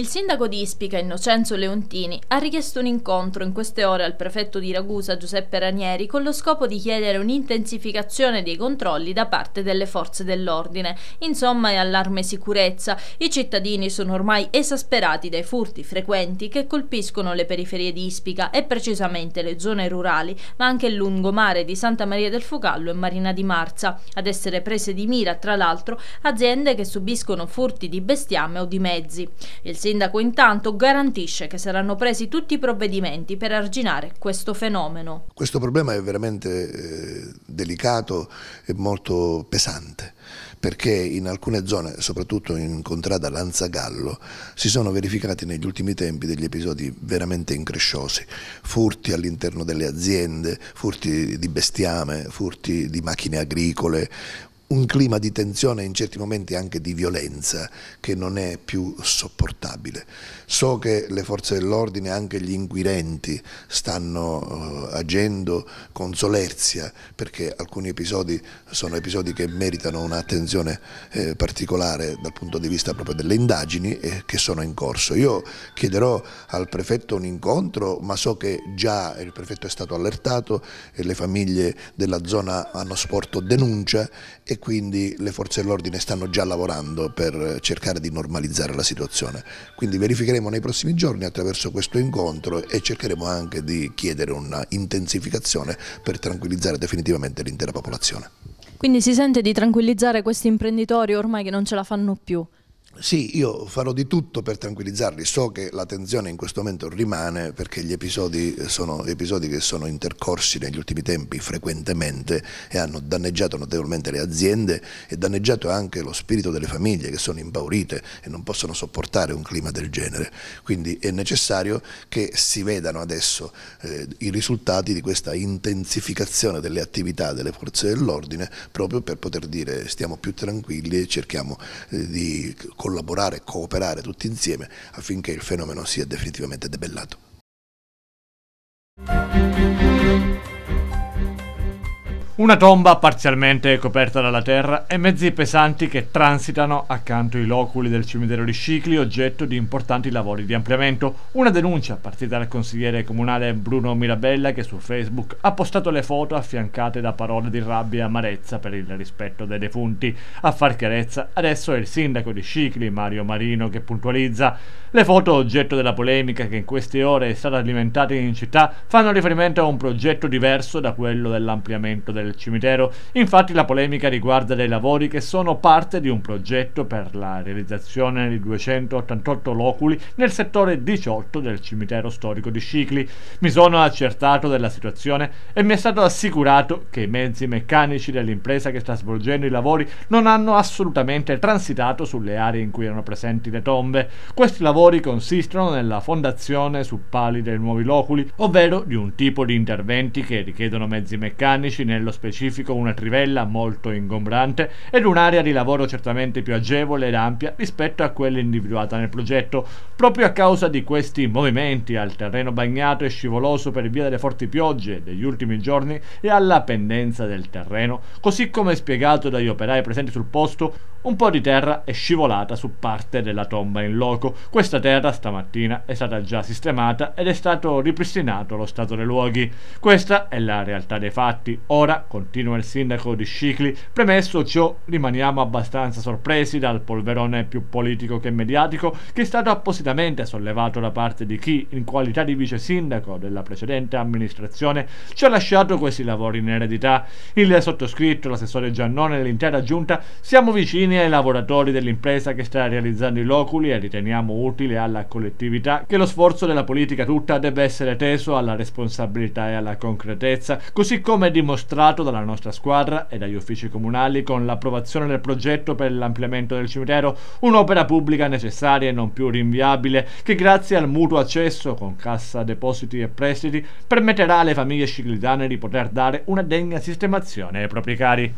Il sindaco di Ispica, Innocenzo Leontini, ha richiesto un incontro in queste ore al prefetto di Ragusa, Giuseppe Ranieri, con lo scopo di chiedere un'intensificazione dei controlli da parte delle forze dell'ordine. Insomma, è allarme sicurezza. I cittadini sono ormai esasperati dai furti frequenti che colpiscono le periferie di Ispica e precisamente le zone rurali, ma anche il lungomare di Santa Maria del Fucallo e Marina di Marza. Ad essere prese di mira, tra l'altro, aziende che subiscono furti di bestiame o di mezzi. Il sindaco intanto garantisce che saranno presi tutti i provvedimenti per arginare questo fenomeno. Questo problema è veramente eh, delicato e molto pesante perché in alcune zone, soprattutto in contrada Lanzagallo, si sono verificati negli ultimi tempi degli episodi veramente incresciosi, furti all'interno delle aziende, furti di bestiame, furti di macchine agricole, un clima di tensione e in certi momenti anche di violenza che non è più sopportabile. So che le forze dell'ordine, anche gli inquirenti, stanno eh, agendo con solerzia perché alcuni episodi sono episodi che meritano un'attenzione eh, particolare dal punto di vista proprio delle indagini eh, che sono in corso. Io chiederò al prefetto un incontro, ma so che già il prefetto è stato allertato e le famiglie della zona hanno sporto denuncia e quindi le forze dell'ordine stanno già lavorando per cercare di normalizzare la situazione. Quindi verificheremo nei prossimi giorni attraverso questo incontro e cercheremo anche di chiedere un'intensificazione per tranquillizzare definitivamente l'intera popolazione. Quindi si sente di tranquillizzare questi imprenditori ormai che non ce la fanno più. Sì, io farò di tutto per tranquillizzarli, so che la tensione in questo momento rimane perché gli episodi sono episodi che sono intercorsi negli ultimi tempi frequentemente e hanno danneggiato notevolmente le aziende e danneggiato anche lo spirito delle famiglie che sono impaurite e non possono sopportare un clima del genere, quindi è necessario che si vedano adesso eh, i risultati di questa intensificazione delle attività delle forze dell'ordine proprio per poter dire stiamo più tranquilli e cerchiamo eh, di collaborare, e cooperare tutti insieme affinché il fenomeno sia definitivamente debellato. Una tomba parzialmente coperta dalla terra e mezzi pesanti che transitano accanto ai loculi del cimitero di Scicli, oggetto di importanti lavori di ampliamento. Una denuncia partita dal consigliere comunale Bruno Mirabella che su Facebook ha postato le foto affiancate da parole di rabbia e amarezza per il rispetto dei defunti. A far chiarezza adesso è il sindaco di Scicli, Mario Marino, che puntualizza. Le foto oggetto della polemica che in queste ore è stata alimentata in città fanno riferimento a un progetto diverso da quello dell'ampliamento del del cimitero. Infatti la polemica riguarda dei lavori che sono parte di un progetto per la realizzazione di 288 loculi nel settore 18 del cimitero storico di Scicli. Mi sono accertato della situazione e mi è stato assicurato che i mezzi meccanici dell'impresa che sta svolgendo i lavori non hanno assolutamente transitato sulle aree in cui erano presenti le tombe. Questi lavori consistono nella fondazione su pali dei nuovi loculi, ovvero di un tipo di interventi che richiedono mezzi meccanici nello specifico una trivella molto ingombrante ed un'area di lavoro certamente più agevole ed ampia rispetto a quella individuata nel progetto, proprio a causa di questi movimenti al terreno bagnato e scivoloso per via delle forti piogge degli ultimi giorni e alla pendenza del terreno, così come spiegato dagli operai presenti sul posto, un po' di terra è scivolata su parte della tomba in loco. Questa terra stamattina è stata già sistemata ed è stato ripristinato lo stato dei luoghi. Questa è la realtà dei fatti. Ora continua il sindaco di Scicli. Premesso ciò, rimaniamo abbastanza sorpresi dal polverone più politico che mediatico che è stato appositamente sollevato da parte di chi, in qualità di vice sindaco della precedente amministrazione, ci ha lasciato questi lavori in eredità. Il sottoscritto, l'assessore Giannone e l'intera giunta siamo vicini ai lavoratori dell'impresa che sta realizzando i loculi e riteniamo utile alla collettività che lo sforzo della politica tutta debba essere teso alla responsabilità e alla concretezza, così come dimostrato approvato dalla nostra squadra e dagli uffici comunali con l'approvazione del progetto per l'ampliamento del cimitero, un'opera pubblica necessaria e non più rinviabile che grazie al mutuo accesso con cassa depositi e prestiti permetterà alle famiglie ciclitane di poter dare una degna sistemazione ai propri cari.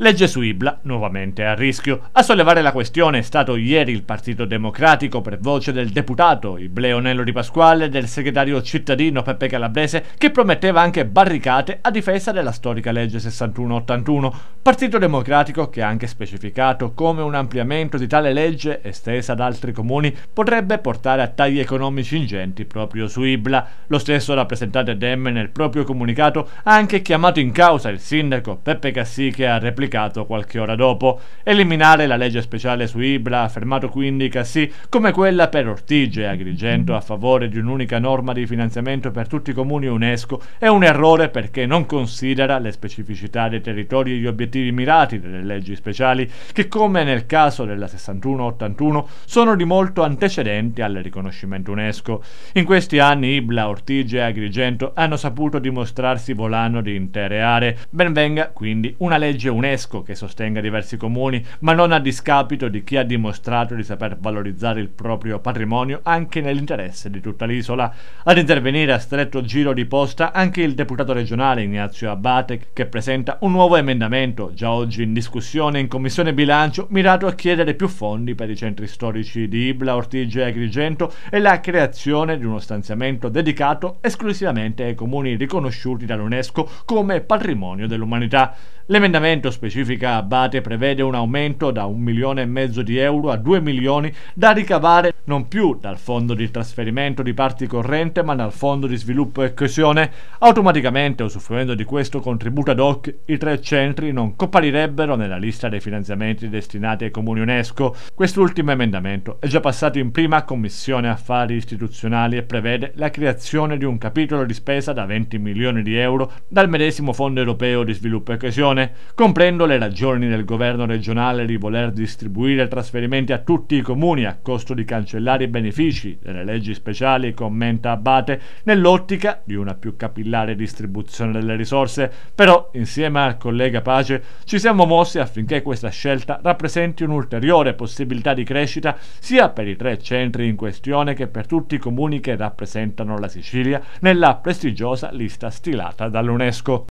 Legge su Ibla, nuovamente a rischio. A sollevare la questione è stato ieri il Partito Democratico per voce del deputato Ibleo Nello Di Pasquale e del segretario cittadino Peppe Calabrese che prometteva anche barricate a difesa della storica legge 61-81. Partito Democratico che ha anche specificato come un ampliamento di tale legge, estesa ad altri comuni, potrebbe portare a tagli economici ingenti proprio su Ibla. Lo stesso rappresentante Dem nel proprio comunicato ha anche chiamato in causa il sindaco Peppe Cassi che ha replicato pubblicato qualche ora dopo. Eliminare la legge speciale su Ibra, affermato quindi Cassì, come quella per Ortigia e Agrigento a favore di un'unica norma di finanziamento per tutti i comuni UNESCO, è un errore perché non considera le specificità dei territori e gli obiettivi mirati delle leggi speciali, che come nel caso della 61-81 sono di molto antecedenti al riconoscimento UNESCO. In questi anni Ibla, Ortigia e Agrigento hanno saputo dimostrarsi volano di intere aree. Ben venga quindi una legge UNESCO UNESCO che sostenga diversi comuni, ma non a discapito di chi ha dimostrato di saper valorizzare il proprio patrimonio anche nell'interesse di tutta l'isola. Ad intervenire a stretto giro di posta anche il deputato regionale Ignazio Abate che presenta un nuovo emendamento, già oggi in discussione in Commissione Bilancio, mirato a chiedere più fondi per i centri storici di Ibla, Ortigia e Agrigento e la creazione di uno stanziamento dedicato esclusivamente ai comuni riconosciuti dall'UNESCO come patrimonio dell'umanità. L'emendamento specifica Abbate prevede un aumento da un milione e mezzo di euro a due milioni da ricavare non più dal fondo di trasferimento di parti corrente ma dal fondo di sviluppo e coesione. Automaticamente, usufruendo di questo contributo ad hoc, i tre centri non comparirebbero nella lista dei finanziamenti destinati ai comuni UNESCO. Quest'ultimo emendamento è già passato in prima commissione affari istituzionali e prevede la creazione di un capitolo di spesa da 20 milioni di euro dal medesimo fondo europeo di sviluppo e coesione regione. Comprendo le ragioni del governo regionale di voler distribuire trasferimenti a tutti i comuni a costo di cancellare i benefici delle leggi speciali, commenta Abate, nell'ottica di una più capillare distribuzione delle risorse, però insieme al collega Pace ci siamo mossi affinché questa scelta rappresenti un'ulteriore possibilità di crescita sia per i tre centri in questione che per tutti i comuni che rappresentano la Sicilia nella prestigiosa lista stilata dall'UNESCO.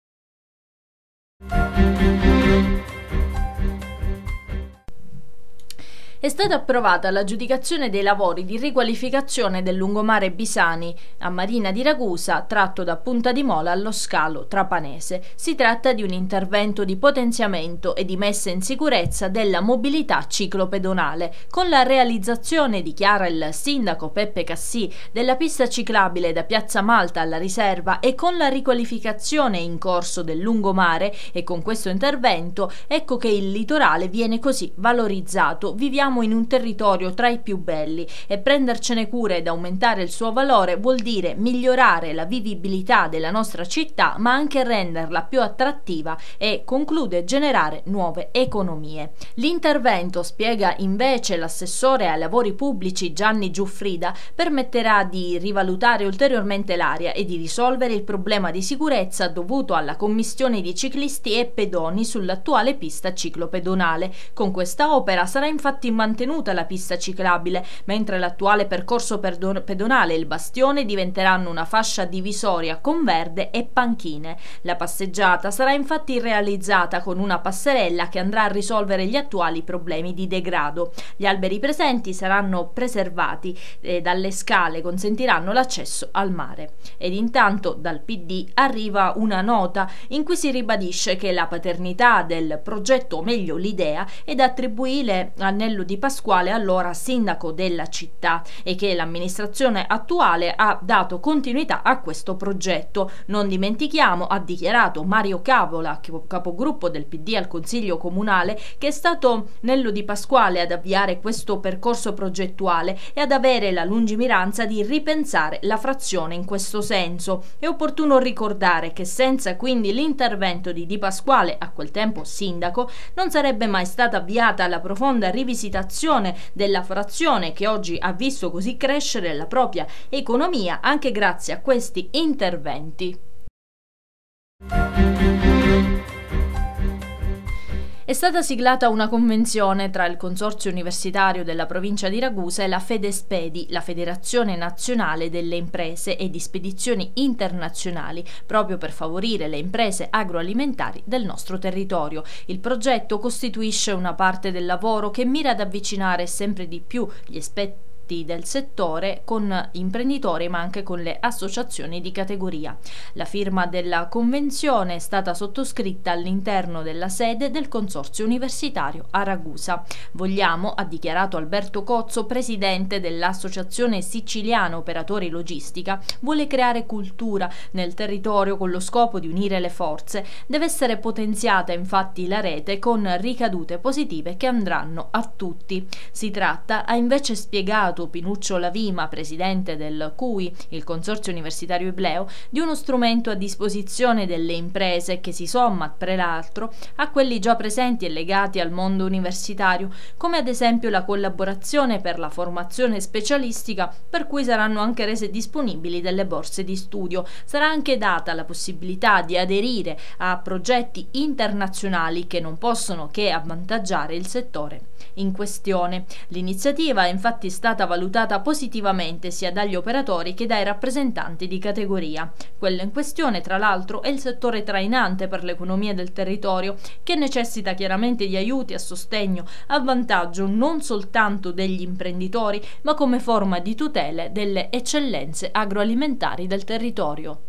è stata approvata l'aggiudicazione dei lavori di riqualificazione del lungomare Bisani a Marina di Ragusa, tratto da Punta di Mola allo scalo trapanese. Si tratta di un intervento di potenziamento e di messa in sicurezza della mobilità ciclopedonale, con la realizzazione, dichiara il sindaco Peppe Cassì, della pista ciclabile da Piazza Malta alla riserva e con la riqualificazione in corso del lungomare e con questo intervento ecco che il litorale viene così valorizzato. Viviamo viviamo in un territorio tra i più belli e prendercene cura ed aumentare il suo valore vuol dire migliorare la vivibilità della nostra città ma anche renderla più attrattiva e conclude generare nuove economie. L'intervento, spiega invece l'assessore ai lavori pubblici Gianni Giuffrida, permetterà di rivalutare ulteriormente l'area e di risolvere il problema di sicurezza dovuto alla commissione di ciclisti e pedoni sull'attuale pista ciclopedonale. Con questa opera sarà infatti maggiormente mantenuta la pista ciclabile, mentre l'attuale percorso pedonale e il bastione diventeranno una fascia divisoria con verde e panchine. La passeggiata sarà infatti realizzata con una passerella che andrà a risolvere gli attuali problemi di degrado. Gli alberi presenti saranno preservati e dalle scale consentiranno l'accesso al mare. Ed intanto dal PD arriva una nota in cui si ribadisce che la paternità del progetto, o meglio l'idea, è da attribuire a Nello di Pasquale, allora sindaco della città, e che l'amministrazione attuale ha dato continuità a questo progetto. Non dimentichiamo, ha dichiarato Mario Cavola, capogruppo del PD al Consiglio Comunale, che è stato Nello Di Pasquale ad avviare questo percorso progettuale e ad avere la lungimiranza di ripensare la frazione in questo senso. È opportuno ricordare che senza quindi l'intervento di Di Pasquale, a quel tempo sindaco, non sarebbe mai stata avviata la profonda rivisitazione esercitazione della frazione che oggi ha visto così crescere la propria economia anche grazie a questi interventi. è stata siglata una convenzione tra il Consorzio Universitario della provincia di Ragusa e la Fedespedi, la Federazione Nazionale delle Imprese e di Spedizioni Internazionali, proprio per favorire le imprese agroalimentari del nostro territorio. Il progetto costituisce una parte del lavoro che mira ad avvicinare sempre di più gli aspetti soggetti del settore, con imprenditori ma anche con le associazioni di categoria. La firma della convenzione è stata sottoscritta all'interno della sede del Consorzio Universitario a Ragusa. Vogliamo, ha dichiarato Alberto Cozzo, presidente dell'Associazione Siciliana Operatori Logistica, vuole creare cultura nel territorio con lo scopo di unire le forze. Deve essere potenziata infatti la rete con ricadute positive che andranno a tutti. Si tratta, ha invece spiegato accusato Pinuccio Lavima, presidente del CUI, il Consorzio Universitario Ibleo, di uno strumento a disposizione delle imprese che si somma, tra l'altro, a quelli già presenti e legati al mondo universitario, come ad esempio la collaborazione per la formazione specialistica per cui saranno anche rese disponibili delle borse di studio. Sarà anche data la possibilità di aderire a progetti internazionali che non possono che avvantaggiare il settore in questione. L'iniziativa è infatti stata valutata positivamente sia dagli operatori che dai rappresentanti di categoria. Quello in questione, tra l'altro, è il settore trainante per l'economia del territorio, che necessita chiaramente di aiuti a sostegno, a vantaggio non soltanto degli imprenditori, ma come forma di tutele delle eccellenze agroalimentari del territorio.